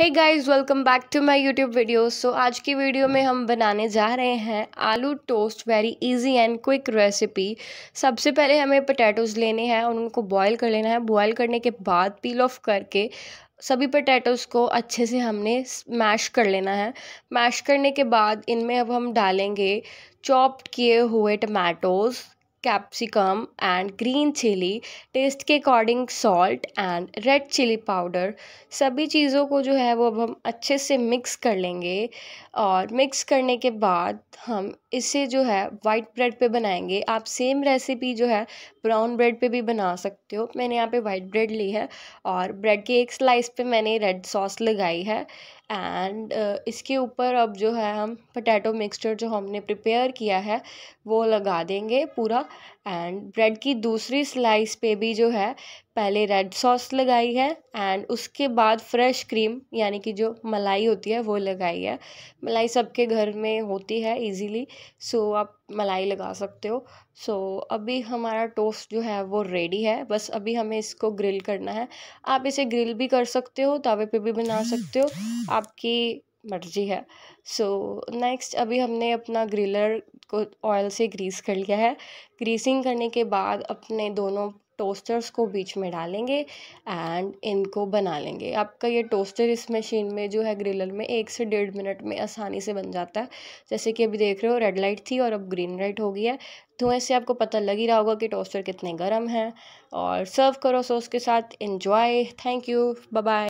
hey guys welcome back to my YouTube video so आज की video में हम बनाने जा रहे हैं आलू toast very easy and quick recipe सबसे पहले हमें पटेटोज़ लेने हैं और उनको बॉईल कर लेना है बॉईल करने के बाद पील ऑफ करके सभी पटैटोज़ को अच्छे से हमने मैश कर लेना है मैश करने के बाद इनमें अब हम डालेंगे चॉप्ड किए हुए tomatoes capsicum and green chilli taste के according salt and red chilli powder सभी चीज़ों को जो है वो अब हम अच्छे से मिक्स कर लेंगे और मिक्स करने के बाद हम इसे जो है वाइट ब्रेड पे बनाएंगे आप सेम रेसिपी जो है ब्राउन ब्रेड पे भी बना सकते हो मैंने यहाँ पे वाइट ब्रेड ली है और ब्रेड के एक स्लाइस पे मैंने रेड सॉस लगाई है एंड uh, इसके ऊपर अब जो है हम पोटैटो मिक्सचर जो हमने प्रिपेयर किया है वो लगा देंगे पूरा एंड ब्रेड की दूसरी स्लाइस पे भी जो है पहले रेड सॉस लगाई है एंड उसके बाद फ्रेश क्रीम यानी कि जो मलाई होती है वो लगाई है मलाई सबके घर में होती है इजीली सो आप मलाई लगा सकते हो सो अभी हमारा टोस्ट जो है वो रेडी है बस अभी हमें इसको ग्रिल करना है आप इसे ग्रिल भी कर सकते हो तवे पे भी बना सकते हो आपकी मर्जी है सो so, नेक्स्ट अभी हमने अपना ग्रिलर को ऑयल से ग्रीस कर लिया है ग्रीसिंग करने के बाद अपने दोनों टोस्टर्स को बीच में डालेंगे एंड इनको बना लेंगे आपका ये टोस्टर इस मशीन में जो है ग्रिलर में एक से डेढ़ मिनट में आसानी से बन जाता है जैसे कि अभी देख रहे हो रेड लाइट थी और अब ग्रीन लाइट हो गई है तो से आपको पता लग ही रहा होगा कि टोस्टर कितने गर्म हैं और सर्व करो सॉस के साथ इन्जॉय थैंक यू बाय